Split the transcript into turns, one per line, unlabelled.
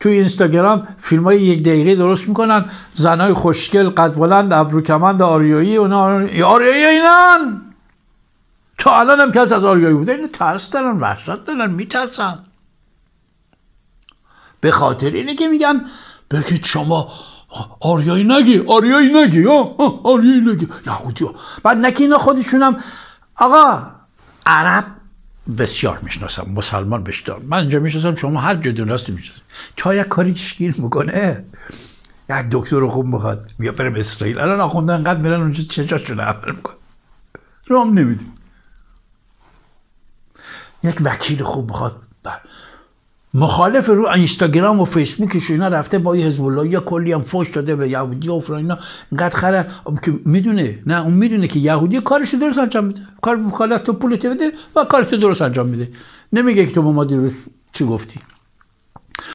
توی اینستاگرام فیلم های یک دقیقه درست میکنن زنای خوشگل قد بلند ابرو کمند آریایی اونا آریایی اینن تا الان هم کس از آریایی بوده اینو ترس دارن وحشت دارن میترسن به خاطر اینه که میگن بگید شما آریایی نگی آریایی نگی آریایی نگی یهودی بعد نکی اینا خودشونم آقا عرب بسیار میشناسم مسلمان بشتار من اینجا میشناسم شما هر جا راستی میشناسم تا یک کاری گیر میکنه یک دکتر خوب میخواد بیا برم اسرائیل الان آخونده انقدر میرن اونجا شده عمل میکن رام نمیدیم یک وکیل خوب میخواد بله. مخالف رو اینستاگرام و فیسبوکش اینا رفته با یه حزب الله کلی هم فوش داده به یهودی و فلان اینا انقدر که میدونه نه اون میدونه که یهودی کارش درست انجام میده کار مخالف تو پولت بده و کارش درست انجام میده نمیگه که تو به ما دیروز چی گفتی